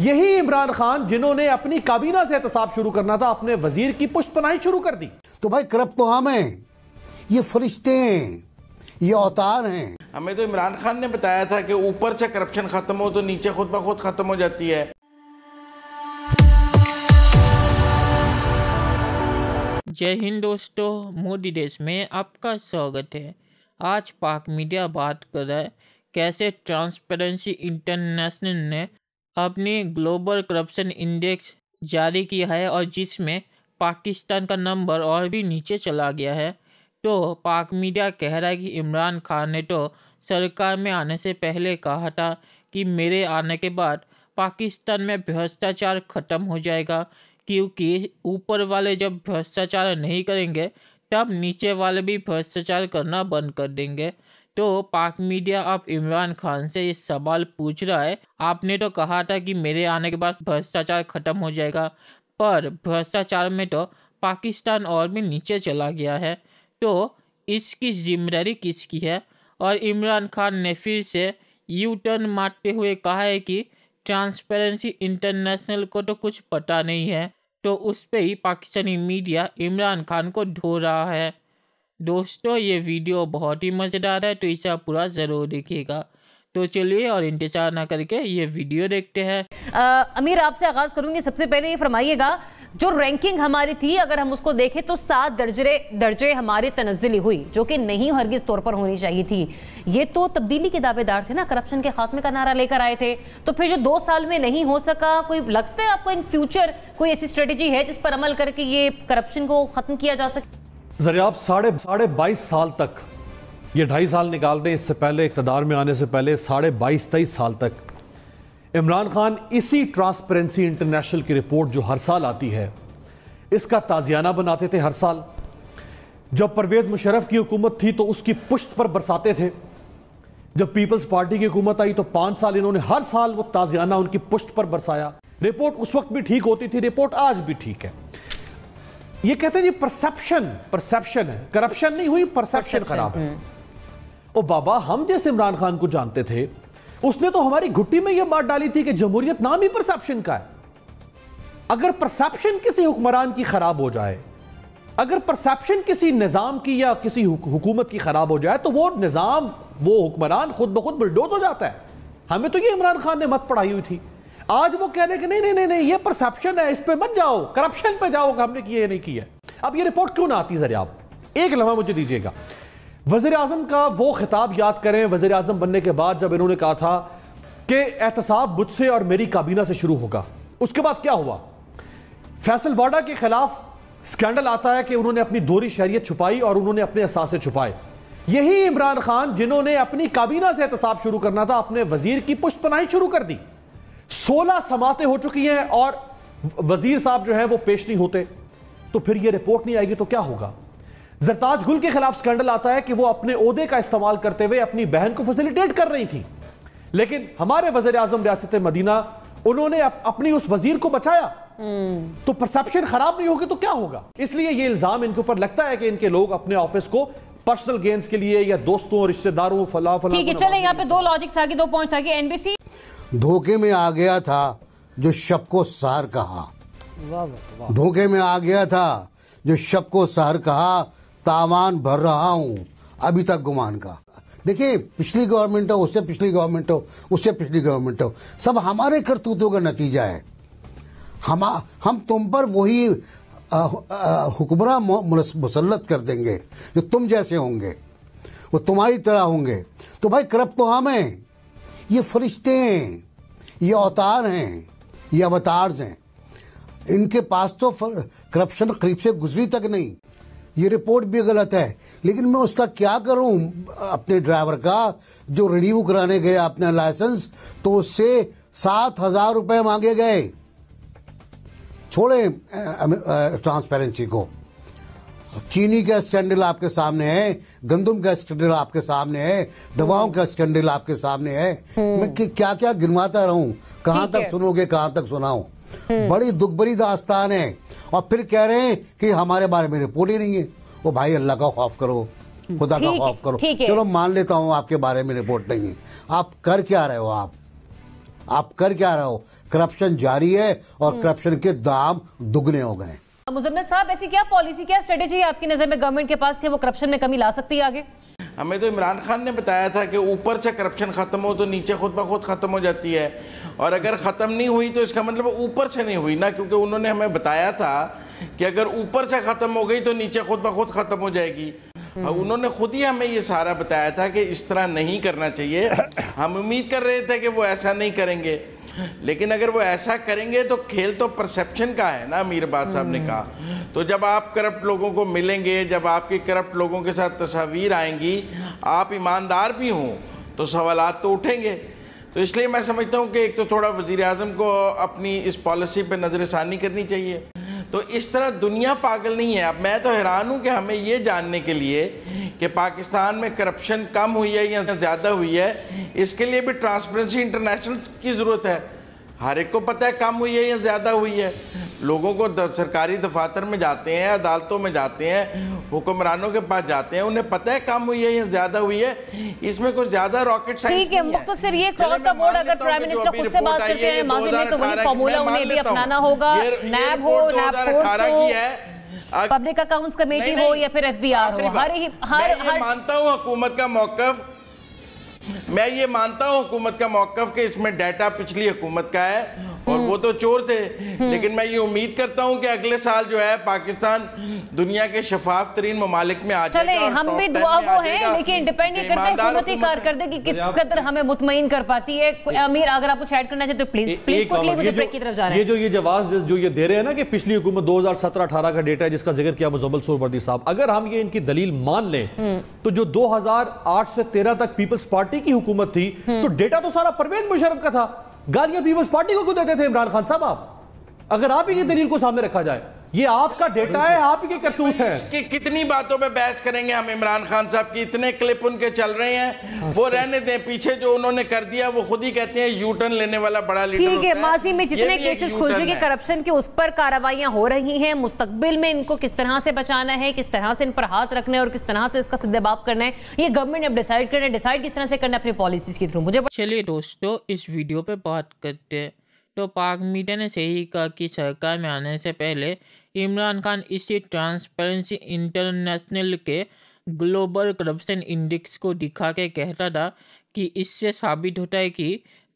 यही इमरान खान जिन्होंने अपनी काबीना से एहतसाब शुरू करना था अपने वजीर की पुष्ट पनाई शुरू कर दी तो भाई करप तो हम हैं ये फरिश्ते हैं ये अवतार हैं हमें तो इमरान खान ने बताया था कि ऊपर से करप्शन खत्म हो तो नीचे खुद ब खुद खत्म हो जाती है जय हिंद दोस्तों मोदी देश में आपका स्वागत है आज पाक मीडिया बात कर रहा है कैसे ट्रांसपेरेंसी इंटरनेशनल ने अपनी ग्लोबल करप्शन इंडेक्स जारी किया है और जिसमें पाकिस्तान का नंबर और भी नीचे चला गया है तो पाक मीडिया कह रहा है कि इमरान खान ने तो सरकार में आने से पहले कहा था कि मेरे आने के बाद पाकिस्तान में भ्रष्टाचार ख़त्म हो जाएगा क्योंकि ऊपर वाले जब भ्रष्टाचार नहीं करेंगे तब नीचे वाले भी भ्रष्टाचार करना बंद कर देंगे तो पाक मीडिया अब इमरान खान से ये सवाल पूछ रहा है आपने तो कहा था कि मेरे आने के बाद भ्रष्टाचार खत्म हो जाएगा पर भ्रष्टाचार में तो पाकिस्तान और भी नीचे चला गया है तो इसकी जिम्मेदारी किसकी है और इमरान खान ने फिर से यू टर्न मारते हुए कहा है कि ट्रांसपेरेंसी इंटरनेशनल को तो कुछ पता नहीं है तो उस पर ही पाकिस्तानी मीडिया इमरान खान को ढो रहा है दोस्तों ये वीडियो बहुत ही मज़ेदार है तो इसे आप पूरा ज़रूर देखिएगा तो चलिए और इंतजार ना करके ये वीडियो देखते हैं अमीर आपसे आगाज करूंगी सबसे पहले ये फरमाइएगा जो रैंकिंग हमारी थी अगर हम उसको देखें तो सात दर्जे दर्जे हमारे तनजली हुई जो कि नहीं हरगिज तौर पर होनी चाहिए थी ये तो तब्दीली के दावेदार थे ना करप्शन के खात्मे का नारा लेकर आए थे तो फिर जो दो साल में नहीं हो सका कोई लगता है आपको इन फ्यूचर कोई ऐसी स्ट्रेटेजी है जिस पर अमल करके ये करप्शन को खत्म किया जा सके जरियाब साढ़े साढ़े बाईस साल तक ये ढाई साल निकाल दें इससे पहले इकतदार में आने से पहले साढ़े बाईस तेईस साल तक इमरान खान इसी ट्रांसपेरेंसी इंटरनेशनल की रिपोर्ट जो हर साल आती है इसका ताजियाना बनाते थे हर साल जब परवेज़ मुशरफ की हुकूमत थी तो उसकी पुश्त पर बरसाते थे जब पीपल्स पार्टी की हुकूमत आई तो पाँच साल इन्होंने हर साल वो ताजियाना उनकी पुश्त पर बरसाया रिपोर्ट उस वक्त भी ठीक होती थी रिपोर्ट आज भी ठीक है ये कहते हैं जी परसेप्शन परसेप्शन है करप्शन नहीं हुई परसेप्शन खराब है हम्म। ओ बाबा हम जैसे इमरान खान को जानते थे उसने तो हमारी घुट्टी में यह बात डाली थी कि जमहूरियत नाम ही परसेप्शन का है अगर परसेप्शन किसी हुक्मरान की खराब हो जाए अगर परसेप्शन किसी निज़ाम की या किसी हुकूमत की खराब हो जाए तो वो निज़ाम वो हुक्मरान खुद ब खुद बुलडोज हो जाता है हमें तो ये इमरान खान ने मत पढ़ाई हुई थी आज वो कह रहे कि नहीं नहीं नहीं नहीं ये परसेप्शन है इस पर मत जाओ करप्शन पे जाओ हमने किया नहीं किया अब ये रिपोर्ट क्यों ना आती जरिया आप एक लम्हा मुझे दीजिएगा वजीर अजम का वो खिताब याद करें वजीर अजम बनने के बाद जब इन्होंने कहा था कि एहतसाब मुझसे और मेरी काबीना से शुरू होगा उसके बाद क्या हुआ फैसल वाडा के खिलाफ स्कैंडल आता है कि उन्होंने अपनी दोहरी शहरीत छुपाई और उन्होंने अपने असासे छुपाए यही इमरान खान जिन्होंने अपनी काबीना से एहतसाब शुरू करना था अपने वजीर की पुष्पनाई शुरू कर दी सोलह समाते हो चुकी हैं और वजीर साहब जो है वो पेश नहीं होते तो फिर ये रिपोर्ट नहीं आएगी तो क्या होगा जरताज गुल के खिलाफ स्कैंडल आता है कि वो अपने ओहदे का इस्तेमाल करते हुए अपनी बहन को फैसिलिटेट कर रही थी लेकिन हमारे वजीर आजम रियासत मदीना उन्होंने अप, अपनी उस वजीर को बचाया तो परसेप्शन खराब नहीं होगी तो क्या होगा इसलिए ये इल्जाम इनके ऊपर लगता है कि इनके लोग अपने ऑफिस को पर्सनल गेंस के लिए या दोस्तों रिश्तेदारों फला फला ठीक है चले यहाँ पे दो लॉजिक्स आगे दो पॉइंट्स आगे एनबीसी धोखे में आ गया था जो शब को सार कहा धोखे में आ गया था जो शब को सहर कहा तावान भर रहा हूं अभी तक गुमान का देखिए पिछली गवर्नमेंट हो उससे पिछली गवर्नमेंट हो उससे पिछली गवर्नमेंट हो सब हमारे करतूतों का नतीजा है हम हम तुम पर वही हुक्मरान मुसलत कर देंगे जो तुम जैसे होंगे वो तुम्हारी तरह होंगे तो भाई करप्ट तो हम हैं ये फरिश्ते हैं ये अवतार हैं ये अवतार हैं इनके पास तो करप्शन करीब से गुजरी तक नहीं ये रिपोर्ट भी गलत है लेकिन मैं उसका क्या करूं अपने ड्राइवर का जो रिन्यू कराने गया अपना लाइसेंस तो उससे सात हजार रुपये मांगे गए छोड़े ट्रांसपेरेंसी को चीनी का स्कैंडल आपके सामने है गंदम का स्कैंडल आपके सामने है दवाओं का स्कैंडल आपके सामने है हम्म। मैं क्या क्या गिनवाता रहूं कहां तक सुनोगे कहां तक सुनाऊ हम्म। बड़ी दुख भरी दास्तान है और फिर कह रहे हैं कि हमारे बारे में रिपोर्ट ही नहीं है वो भाई अल्लाह का खौफ करो खुदा का खौफ करो चलो मान लेता हूँ आपके बारे में रिपोर्ट नहीं है आप कर क्या रहे हो आप आप कर क्या रहे हो करप्शन जारी है और करप्शन हम्म। के दाम दुगने हो गए मुजम्मिल साहब ऐसी क्या पॉलिसी क्या स्ट्रेटेजी है आपकी नज़र में गवर्नमेंट के पास कि वो करप्शन में कमी ला सकती है आगे हमें तो इमरान खान ने बताया था कि ऊपर से करप्शन ख़त्म हो तो नीचे खुद ब खुद ख़त्म हो जाती है और अगर ख़त्म नहीं हुई तो इसका मतलब ऊपर से नहीं हुई ना क्योंकि उन्होंने हमें बताया था कि अगर ऊपर से ख़त्म हो गई तो नीचे खुद ब खुद ख़त्म हो जाएगी हम्म। उन्होंने खुद ही हमें ये सारा बताया था कि इस तरह नहीं करना चाहिए हम उम्मीद कर रहे थे कि वो ऐसा नहीं करेंगे लेकिन अगर वो ऐसा करेंगे तो खेल तो परसेप्शन का है ना बाद साहब ने हम्म। कहा तो जब आप करप्ट लोगों को मिलेंगे जब आपके करप्ट लोगों के साथ तस्वीर आएंगी आप ईमानदार भी हों तो सवाल तो उठेंगे तो इसलिए मैं समझता हूँ कि एक तो थोड़ा वज़ी अजम को अपनी इस पॉलिसी पर नज़रसानी करनी चाहिए तो इस तरह दुनिया पागल नहीं है अब मैं तो हैरान हूँ कि हमें ये जानने के लिए कि पाकिस्तान में करप्शन कम हुई है या ज़्यादा हुई है इसके लिए भी ट्रांसपेरेंसी इंटरनेशनल की ज़रूरत है हर एक को पता है कम हुई है या ज़्यादा हुई है लोगों को सरकारी दफातर में जाते हैं अदालतों में जाते हैं हुक्मरानों के पास जाते हैं उन्हें पता है कम हुई है या ज्यादा हुई है इसमें कुछ ज्यादा रॉकेट ठीक है मुख्तसर ये क्रॉस द बोर्ड अगर प्राइम मिनिस्टर खुद से बात करते हैं माजी में तो वही उन्हें भी अपनाना होगा नैब हो नैब पब्लिक अकाउंट्स कमेटी हो या फिर एफबीआर हो हर ही हर मैं ये मानता हूँ हुकूमत का मौकफ मैं ये मानता हुकूमत का मौकफ कि इसमें डाटा पिछली हुकूमत का है और हम्म। वो तो चोर थे हम्म। लेकिन मैं ये उम्मीद करता हूँ कि अगले साल जो है पाकिस्तान दुनिया के शफाफ तरीन ममालिक में आ चले हम भी दुआ वो है लेकिन डिपेंड नहीं करता है किस कदर हमें मुतमिन कर पाती है अमीर अगर आप कुछ ऐड करना चाहते तो प्लीज प्लीज की तरफ जा रहे हैं ये जो ये जवाब जो ये दे रहे हैं ना कि पिछली हुकूमत दो हजार सत्रह अठारह का डेटा है जिसका जिक्र किया मुजम्मल सोरवर्दी साहब अगर हम ये इनकी दलील मान लें हम्म। तो जो दो हजार आठ से तेरह तक पीपल्स पार्टी की हुकूमत थी तो डेटा तो सारा परवेज मुशरफ का था गालियां पीपल्स पार्टी को क्यों देते थे इमरान खान साहब आप अगर आप ही की दलील को सामने रखा जाए ये आपका डेटा है आप ही करतूत है इसकी कितनी बातों पे बहस करेंगे हम इमरान खान साहब की इतने क्लिप उनके चल रहे हैं वो हाँ, रहने दें पीछे जो उन्होंने कर दिया वो खुद ही कहते हैं यू टर्न लेने वाला बड़ा लीडर ठीक है माजी में जितने केसेस खुल चुके करप्शन के उस पर कार्रवाइयां हो रही हैं मुस्तकबिल में इनको किस तरह से बचाना है किस तरह से इन पर हाथ रखना है और किस तरह से इसका सिद्धबाप करना है ये गवर्नमेंट अब डिसाइड करना है डिसाइड किस तरह से करना है अपनी पॉलिसीज के थ्रू मुझे चलिए दोस्तों इस वीडियो पे बात करते हैं तो पाक मीडिया ने सही कहा कि सरकार में आने से पहले इमरान खान इसी ट्रांसपेरेंसी इंटरनेशनल के ग्लोबल करप्शन इंडेक्स को दिखा के कहता था कि इससे साबित होता है कि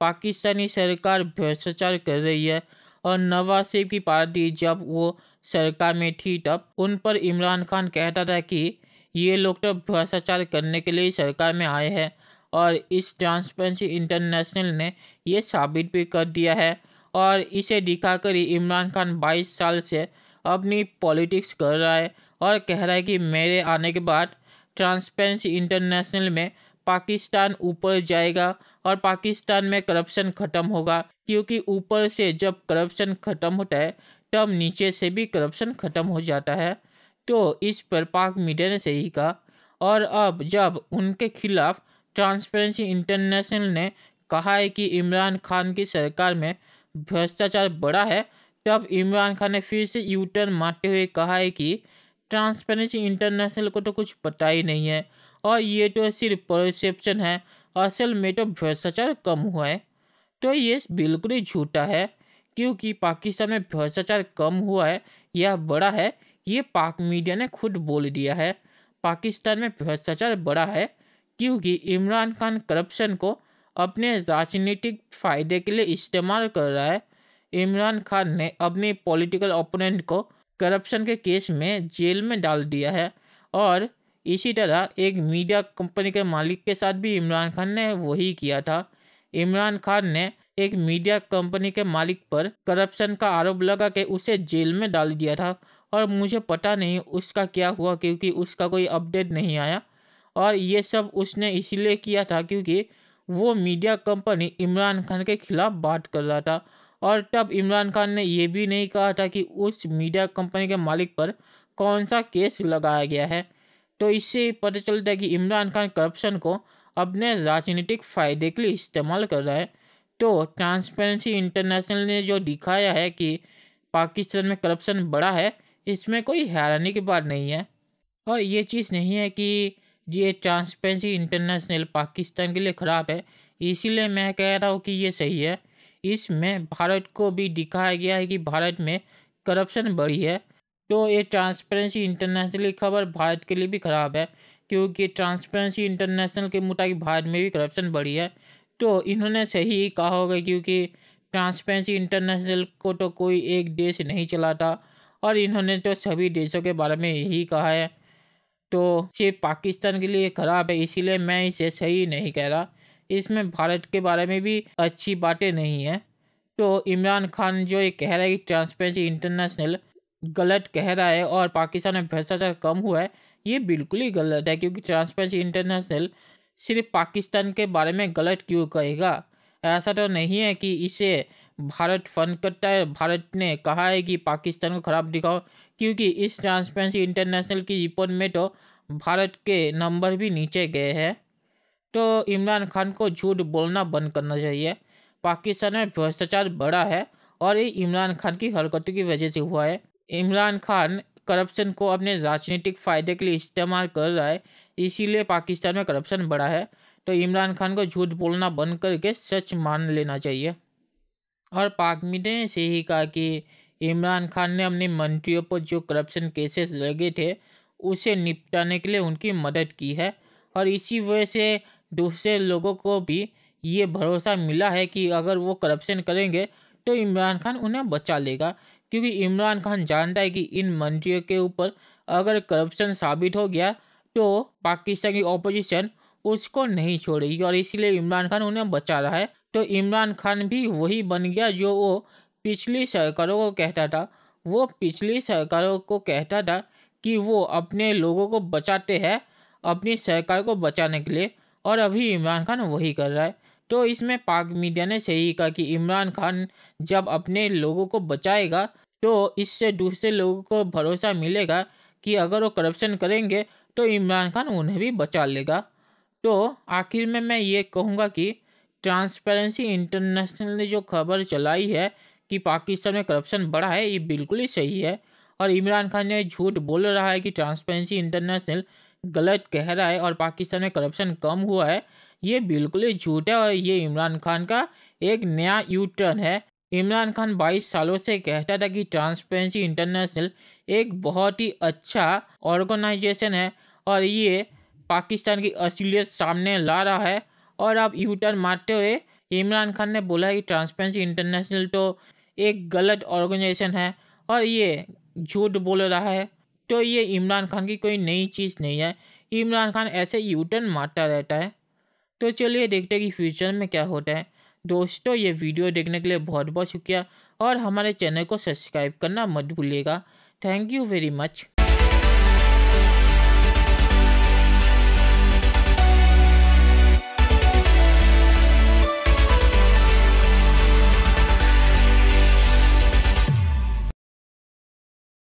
पाकिस्तानी सरकार भ्रष्टाचार कर रही है और नवाज शरीफ की पार्टी जब वो सरकार में थी तब उन पर इमरान खान कहता था कि ये लोग तो भ्रष्टाचार करने के लिए सरकार में आए हैं और इस ट्रांसपेरेंसी इंटरनेशनल ने ये साबित भी कर दिया है और इसे दिखाकर ही इमरान खान 22 साल से अपनी पॉलिटिक्स कर रहा है और कह रहा है कि मेरे आने के बाद ट्रांसपेरेंसी इंटरनेशनल में पाकिस्तान ऊपर जाएगा और पाकिस्तान में करप्शन ख़त्म होगा क्योंकि ऊपर से जब करप्शन ख़त्म होता है तब नीचे से भी करप्शन ख़त्म हो जाता है तो इस पर पाक मीडिया ने सही कहा और अब जब उनके खिलाफ ट्रांसपेरेंसी इंटरनेशनल ने कहा है कि इमरान खान की सरकार में भ्रष्टाचार बड़ा है तब इमरान खान ने फिर से यूटर्न मारते हुए कहा है कि ट्रांसपेरेंसी इंटरनेशनल को तो कुछ पता ही नहीं है और ये तो सिर्फ परसेप्शन है असल में तो भ्रष्टाचार कम हुआ है तो ये बिल्कुल ही झूठा है क्योंकि पाकिस्तान में भ्रष्टाचार कम हुआ है या बड़ा है ये पाक मीडिया ने खुद बोल दिया है पाकिस्तान में भ्रष्टाचार बड़ा है क्योंकि इमरान खान करप्शन को अपने राजनीतिक फायदे के लिए इस्तेमाल कर रहा है इमरान खान ने अपने पॉलिटिकल ओपोनेंट को करप्शन के केस में जेल में डाल दिया है और इसी तरह एक मीडिया कंपनी के मालिक के साथ भी इमरान खान ने वही किया था इमरान खान ने एक मीडिया कंपनी के मालिक पर करप्शन का आरोप लगा के उसे जेल में डाल दिया था और मुझे पता नहीं उसका क्या हुआ क्योंकि उसका कोई अपडेट नहीं आया और ये सब उसने इसीलिए किया था क्योंकि वो मीडिया कंपनी इमरान खान के खिलाफ बात कर रहा था और तब इमरान खान ने यह भी नहीं कहा था कि उस मीडिया कंपनी के मालिक पर कौन सा केस लगाया गया है तो इससे पता चलता है कि इमरान खान करप्शन को अपने राजनीतिक फ़ायदे के लिए इस्तेमाल कर रहा है तो ट्रांसपेरेंसी इंटरनेशनल ने जो दिखाया है कि पाकिस्तान में करप्शन बड़ा है इसमें कोई हैरानी की बात नहीं है और ये चीज़ नहीं है कि ये ट्रांसपेरेंसी इंटरनेशनल पाकिस्तान के लिए ख़राब है इसीलिए मैं कह रहा हूँ कि ये सही है इसमें भारत को भी दिखाया गया है कि भारत में करप्शन बढ़ी है तो ये ट्रांसपेरेंसी इंटरनेशनल की खबर भारत के लिए भी ख़राब है क्योंकि ट्रांसपेरेंसी इंटरनेशनल के मुताबिक भारत में भी करप्शन बढ़ी है तो इन्होंने सही कहा होगा क्योंकि ट्रांसपेरेंसी इंटरनेशनल को तो कोई एक देश नहीं चलाता और इन्होंने तो सभी देशों के बारे में यही कहा है तो सिर्फ पाकिस्तान के लिए ख़राब है इसीलिए मैं इसे सही नहीं कह रहा इसमें भारत के बारे में भी अच्छी बातें नहीं है तो इमरान खान जो ये कह रहा है कि ट्रांसपेरेंसी इंटरनेशनल गलत कह रहा है और पाकिस्तान में भ्रष्टाचार कम हुआ है ये बिल्कुल ही गलत है क्योंकि ट्रांसपेरेंसी इंटरनेशनल सिर्फ पाकिस्तान के बारे में गलत क्यों कहेगा ऐसा तो नहीं है कि इसे भारत फंड करता है भारत ने कहा है कि पाकिस्तान को खराब दिखाओ क्योंकि इस ट्रांसपेरेंसी इंटरनेशनल की रिपोर्ट में तो भारत के नंबर भी नीचे गए हैं तो इमरान खान को झूठ बोलना बंद करना चाहिए पाकिस्तान में भ्रष्टाचार बड़ा है और ये इमरान खान की हरकतों की वजह से हुआ है इमरान खान करप्शन को अपने राजनीतिक फ़ायदे के लिए इस्तेमाल कर रहा है इसीलिए पाकिस्तान में करप्शन बढ़ा है तो इमरान खान को झूठ बोलना बंद करके सच मान लेना चाहिए और पाक मीडिया ने से ही कहा कि इमरान खान ने अपने मंत्रियों पर जो करप्शन केसेस लगे थे उसे निपटाने के लिए उनकी मदद की है और इसी वजह से दूसरे लोगों को भी ये भरोसा मिला है कि अगर वो करप्शन करेंगे तो इमरान खान उन्हें बचा लेगा क्योंकि इमरान खान जानता है कि इन मंत्रियों के ऊपर अगर करप्शन साबित हो गया तो पाकिस्तान की ऑपोजिशन उसको नहीं छोड़ेगी और इसलिए इमरान खान उन्हें बचा रहा है तो इमरान खान भी वही बन गया जो वो पिछली सरकारों को कहता था वो पिछली सरकारों को कहता था कि वो अपने लोगों को बचाते हैं अपनी सरकार को बचाने के लिए और अभी इमरान खान वही कर रहा है तो इसमें पाक मीडिया ने सही कहा कि इमरान खान जब अपने लोगों को बचाएगा तो इससे दूसरे लोगों को भरोसा मिलेगा कि अगर वो करप्शन करेंगे तो इमरान खान उन्हें भी बचा लेगा तो आखिर में मैं ये कहूँगा कि ट्रांसपेरेंसी इंटरनेशनल ने जो खबर चलाई है कि पाकिस्तान में करप्शन बढ़ा है ये बिल्कुल ही सही है और इमरान खान ने झूठ बोल रहा है कि ट्रांसपेरेंसी इंटरनेशनल गलत कह रहा है और पाकिस्तान में करप्शन कम हुआ है ये बिल्कुल ही झूठ है और ये इमरान खान का एक नया यू टर्न है इमरान खान 22 सालों से कहता था कि ट्रांसपेरेंसी इंटरनेशनल एक बहुत ही अच्छा ऑर्गेनाइजेशन है और ये पाकिस्तान की असलियत सामने ला रहा है और अब यू टर्न मारते हुए इमरान खान ने बोला कि ट्रांसपेरेंसी इंटरनेशनल तो एक गलत ऑर्गेनाइजेशन है और ये झूठ बोल रहा है तो ये इमरान खान की कोई नई चीज़ नहीं है इमरान खान ऐसे यूटर्न मारता रहता है तो चलिए देखते हैं कि फ्यूचर में क्या होता है दोस्तों ये वीडियो देखने के लिए बहुत बहुत शुक्रिया और हमारे चैनल को सब्सक्राइब करना मत भूलिएगा थैंक यू वेरी मच